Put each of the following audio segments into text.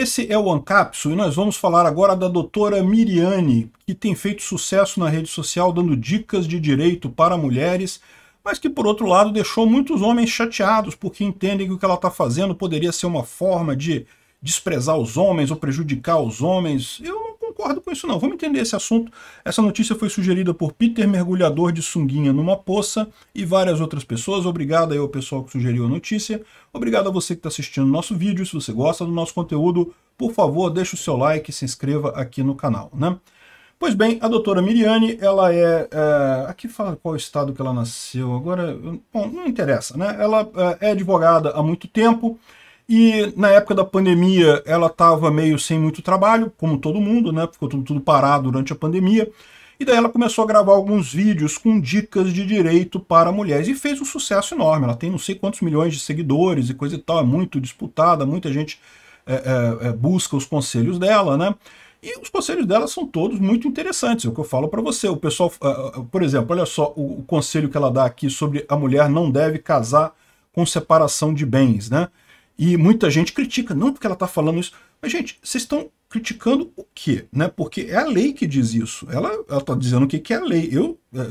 Esse é o Ancapso e nós vamos falar agora da doutora Miriane, que tem feito sucesso na rede social dando dicas de direito para mulheres, mas que por outro lado deixou muitos homens chateados porque entendem que o que ela está fazendo poderia ser uma forma de desprezar os homens ou prejudicar os homens. Eu concordo com isso não. Vamos entender esse assunto. Essa notícia foi sugerida por Peter Mergulhador de Sunguinha numa poça e várias outras pessoas. Obrigado aí ao pessoal que sugeriu a notícia. Obrigado a você que está assistindo o nosso vídeo. Se você gosta do nosso conteúdo, por favor, deixe o seu like e se inscreva aqui no canal, né? Pois bem, a doutora Miriane, ela é, é, Aqui fala qual estado que ela nasceu, agora... Bom, não interessa, né? Ela é, é advogada há muito tempo, e na época da pandemia ela estava meio sem muito trabalho, como todo mundo, né? Ficou tudo, tudo parado durante a pandemia. E daí ela começou a gravar alguns vídeos com dicas de direito para mulheres e fez um sucesso enorme. Ela tem não sei quantos milhões de seguidores e coisa e tal, é muito disputada, muita gente é, é, é busca os conselhos dela, né? E os conselhos dela são todos muito interessantes, é o que eu falo para você. O pessoal, ah, ah, ah, por exemplo, olha só o, o conselho que ela dá aqui sobre a mulher não deve casar com separação de bens, né? E muita gente critica, não porque ela está falando isso. Mas, gente, vocês estão criticando o quê? Né? Porque é a lei que diz isso. Ela está dizendo o que, que é a lei. Eu, é,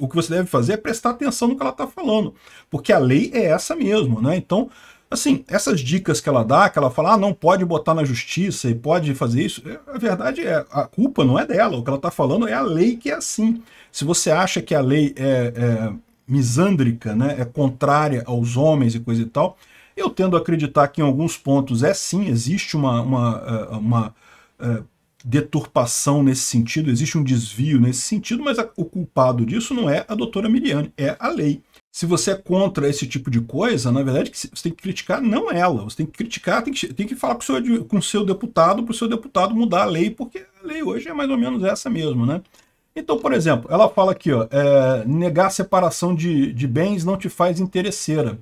o que você deve fazer é prestar atenção no que ela está falando. Porque a lei é essa mesmo. Né? Então, assim, essas dicas que ela dá, que ela fala, ah, não pode botar na justiça e pode fazer isso, é, a verdade é, a culpa não é dela. O que ela está falando é a lei que é assim. Se você acha que a lei é, é misândrica, né, é contrária aos homens e coisa e tal eu tendo a acreditar que em alguns pontos é sim, existe uma, uma, é, uma, é, deturpação nesse sentido, existe um desvio nesse sentido, mas o culpado disso não é a doutora Miliane, é a lei. Se você é contra esse tipo de coisa, na verdade, você tem que criticar não ela, você tem que criticar, tem que, tem que falar com o seu, com o seu deputado, para o seu deputado mudar a lei, porque a lei hoje é mais ou menos essa mesmo, né? Então, por exemplo, ela fala aqui, ó, é, negar separação de, de bens não te faz interesseira.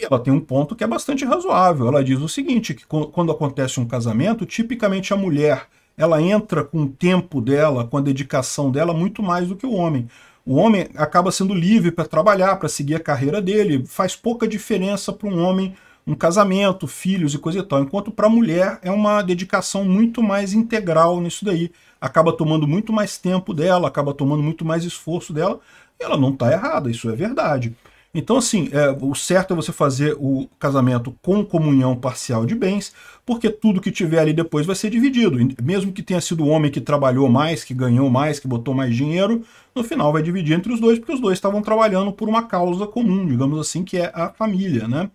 E ela tem um ponto que é bastante razoável. Ela diz o seguinte, que quando acontece um casamento, tipicamente a mulher ela entra com o tempo dela, com a dedicação dela, muito mais do que o homem. O homem acaba sendo livre para trabalhar, para seguir a carreira dele. Faz pouca diferença para um homem um casamento, filhos e coisa e tal. Enquanto para a mulher é uma dedicação muito mais integral nisso daí. Acaba tomando muito mais tempo dela, acaba tomando muito mais esforço dela. E ela não está errada, isso é verdade. Então, assim, é, o certo é você fazer o casamento com comunhão parcial de bens, porque tudo que tiver ali depois vai ser dividido. Mesmo que tenha sido o homem que trabalhou mais, que ganhou mais, que botou mais dinheiro, no final vai dividir entre os dois, porque os dois estavam trabalhando por uma causa comum, digamos assim, que é a família, né?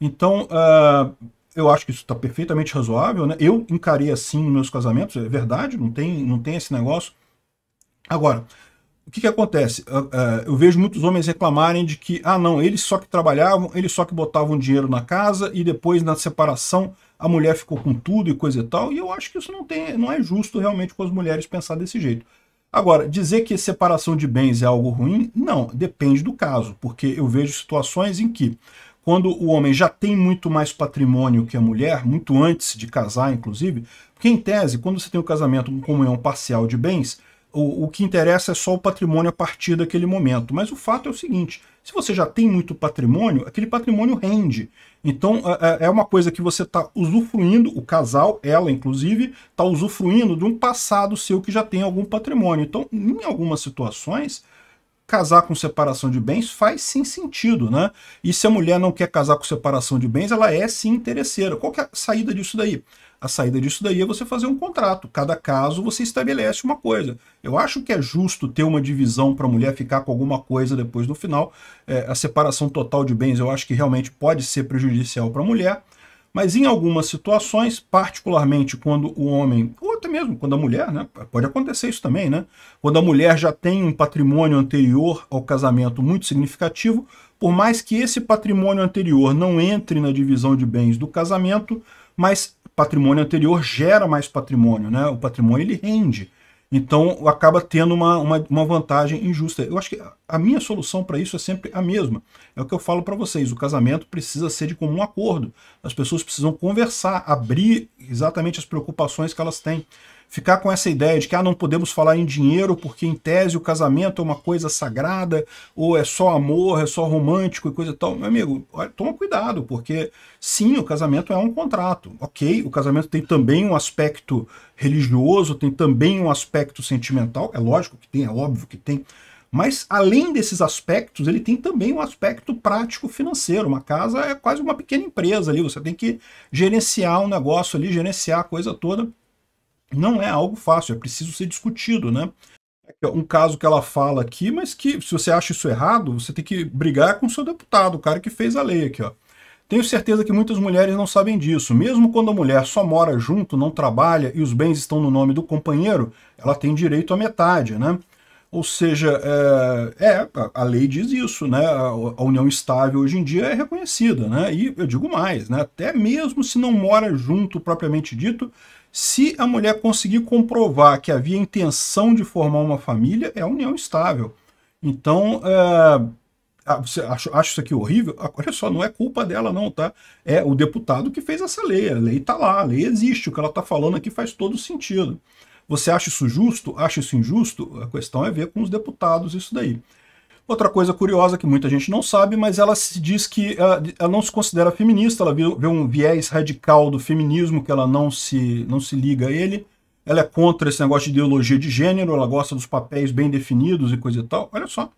Então, uh, eu acho que isso está perfeitamente razoável, né? Eu encarei assim meus casamentos, é verdade, não tem, não tem esse negócio. Agora, o que, que acontece? Ah, ah, eu vejo muitos homens reclamarem de que, ah não, eles só que trabalhavam, eles só que botavam dinheiro na casa e depois na separação a mulher ficou com tudo e coisa e tal, e eu acho que isso não, tem, não é justo realmente com as mulheres pensar desse jeito. Agora, dizer que separação de bens é algo ruim, não, depende do caso, porque eu vejo situações em que quando o homem já tem muito mais patrimônio que a mulher, muito antes de casar, inclusive, porque em tese, quando você tem o um casamento com comunhão parcial de bens, o, o que interessa é só o patrimônio a partir daquele momento. Mas o fato é o seguinte: se você já tem muito patrimônio, aquele patrimônio rende. Então é, é, é uma coisa que você está usufruindo, o casal, ela inclusive, está usufruindo de um passado seu que já tem algum patrimônio. Então, em algumas situações, casar com separação de bens faz sim sentido, né? E se a mulher não quer casar com separação de bens, ela é sim interesseira. Qual que é a saída disso daí? A saída disso daí é você fazer um contrato. Cada caso você estabelece uma coisa. Eu acho que é justo ter uma divisão para a mulher ficar com alguma coisa depois no final. É, a separação total de bens eu acho que realmente pode ser prejudicial para a mulher. Mas em algumas situações, particularmente quando o homem, ou até mesmo quando a mulher, né? Pode acontecer isso também, né? Quando a mulher já tem um patrimônio anterior ao casamento muito significativo, por mais que esse patrimônio anterior não entre na divisão de bens do casamento, mas patrimônio anterior gera mais patrimônio, né? O patrimônio ele rende. Então acaba tendo uma, uma, uma, vantagem injusta. Eu acho que a minha solução para isso é sempre a mesma. É o que eu falo para vocês, o casamento precisa ser de comum acordo. As pessoas precisam conversar, abrir exatamente as preocupações que elas têm ficar com essa ideia de que ah, não podemos falar em dinheiro porque, em tese, o casamento é uma coisa sagrada, ou é só amor, é só romântico e coisa e tal. Meu amigo, toma cuidado, porque sim, o casamento é um contrato. Ok, o casamento tem também um aspecto religioso, tem também um aspecto sentimental, é lógico que tem, é óbvio que tem. Mas, além desses aspectos, ele tem também um aspecto prático financeiro. Uma casa é quase uma pequena empresa ali, você tem que gerenciar um negócio ali, gerenciar a coisa toda não é algo fácil, é preciso ser discutido, né? É um caso que ela fala aqui, mas que se você acha isso errado, você tem que brigar com o seu deputado, o cara que fez a lei aqui, ó. Tenho certeza que muitas mulheres não sabem disso. Mesmo quando a mulher só mora junto, não trabalha e os bens estão no nome do companheiro, ela tem direito à metade, né? Ou seja, é, é a lei diz isso, né? A, a união estável hoje em dia é reconhecida, né? E eu digo mais, né? Até mesmo se não mora junto propriamente dito, se a mulher conseguir comprovar que havia intenção de formar uma família, é união estável. Então, é, você acha, acha isso aqui horrível? Ah, olha só, não é culpa dela não, tá? É o deputado que fez essa lei, a lei tá lá, a lei existe, o que ela tá falando aqui faz todo sentido. Você acha isso justo? Acha isso injusto? A questão é ver com os deputados isso daí. Outra coisa curiosa que muita gente não sabe, mas ela diz que eh, ela, não se considera feminista, ela vê, um viés radical do feminismo que ela não se, não se liga a ele. Ela é contra esse negócio de ideologia de gênero, ela gosta dos papéis bem definidos e coisa e tal. Olha só,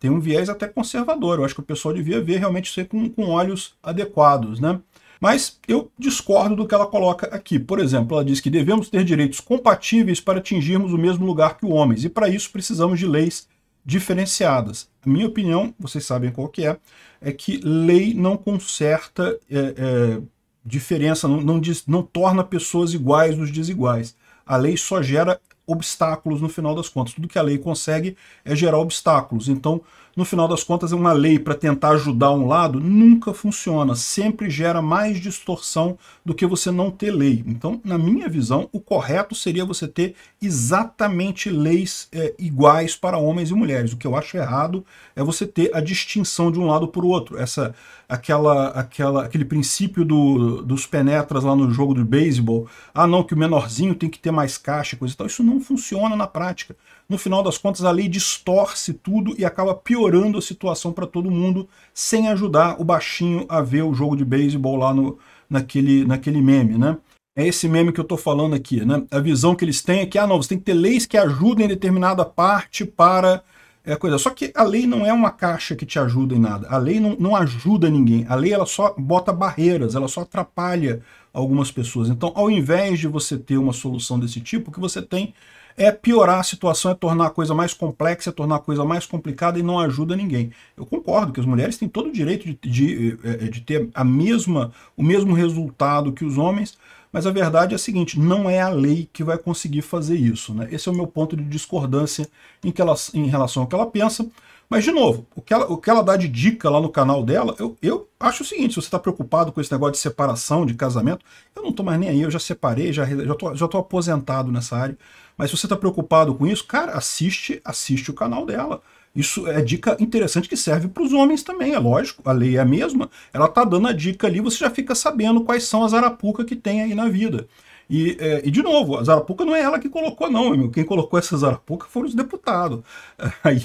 tem um viés até conservador. Eu acho que o pessoal devia ver realmente isso aí com, com olhos adequados, né? Mas eu discordo do que ela coloca aqui. Por exemplo, ela diz que devemos ter direitos compatíveis para atingirmos o mesmo lugar que homens e para isso precisamos de leis diferenciadas. A minha opinião, vocês sabem qual que é, é que lei não conserta é, é, diferença, não, não, diz, não torna pessoas iguais nos desiguais. A lei só gera obstáculos no final das contas. Tudo que a lei consegue é gerar obstáculos. Então, no final das contas, uma lei para tentar ajudar um lado nunca funciona, sempre gera mais distorção do que você não ter lei. Então, na minha visão, correto seria você ter exatamente leis é, iguais para homens e mulheres. O que eu acho errado é você ter a distinção de um lado para o outro. Essa, aquela, aquela, aquele princípio do, dos penetras lá no jogo do beisebol. Ah, não, que o menorzinho tem que ter mais caixa, coisa e tal. Isso não funciona na prática. No final das contas, a lei distorce tudo e acaba piorando a situação para todo mundo, sem ajudar o baixinho a ver o jogo de beisebol lá no, naquele, naquele meme, né? É esse meme que eu estou falando aqui, né? A visão que eles têm é que, ah, não, você tem que ter leis que ajudem determinada parte para é, coisa. Só que a lei não é uma caixa que te ajuda em nada. A lei não, não ajuda ninguém. A lei ela só bota barreiras, ela só atrapalha algumas pessoas. Então, ao invés de você ter uma solução desse tipo, o que você tem é piorar a situação, é tornar a coisa mais complexa, é tornar a coisa mais complicada e não ajuda ninguém. Eu concordo que as mulheres têm todo o direito de, de, eh, eh, de ter a mesma, o mesmo resultado que os homens, mas a verdade é a seguinte, não é a lei que vai conseguir fazer isso. Né? Esse é o meu ponto de discordância em, que ela, em relação ao que ela pensa. Mas, de novo, o que ela, o que ela dá de dica lá no canal dela, eu, eu acho o seguinte, se você está preocupado com esse negócio de separação, de casamento, eu não estou mais nem aí, eu já separei, já estou já tô, já tô aposentado nessa área. Mas se você está preocupado com isso, cara, assiste, assiste o canal dela. Isso é dica interessante que serve para os homens também, é lógico, a lei é a mesma, ela está dando a dica ali, você já fica sabendo quais são as arapucas que tem aí na vida. E, é, e, de novo, a arapuca não é ela que colocou, não, meu. Quem colocou essas arapuca foram os deputados. Aí,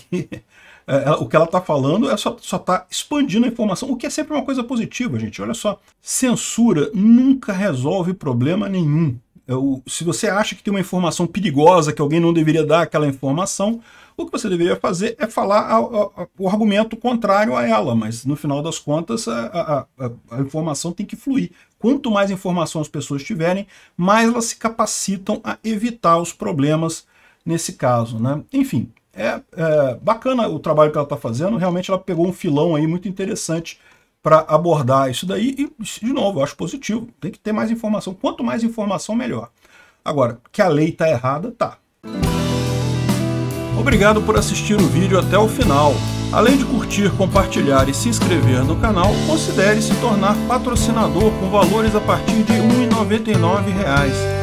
é, ela, o que ela está falando é só está expandindo a informação, o que é sempre uma coisa positiva, gente. Olha só, censura nunca resolve problema nenhum. Eu, é, se você acha que tem uma informação perigosa, que alguém não deveria dar aquela informação, o que você deveria fazer é falar a, a, a, o argumento contrário a ela, mas no final das contas a, informação tem que fluir. Quanto mais informação as pessoas tiverem, mais elas se capacitam a evitar os problemas nesse caso. Né? Enfim, é, é bacana o trabalho que ela está fazendo, realmente ela pegou um filão aí muito interessante para abordar isso daí, e de novo, eu acho positivo, tem que ter mais informação, quanto mais informação, melhor. Agora, que a lei está errada, tá. Obrigado por assistir o vídeo até o final. Além de curtir, compartilhar e se inscrever no canal, considere se tornar patrocinador com valores a partir de R$ 1,99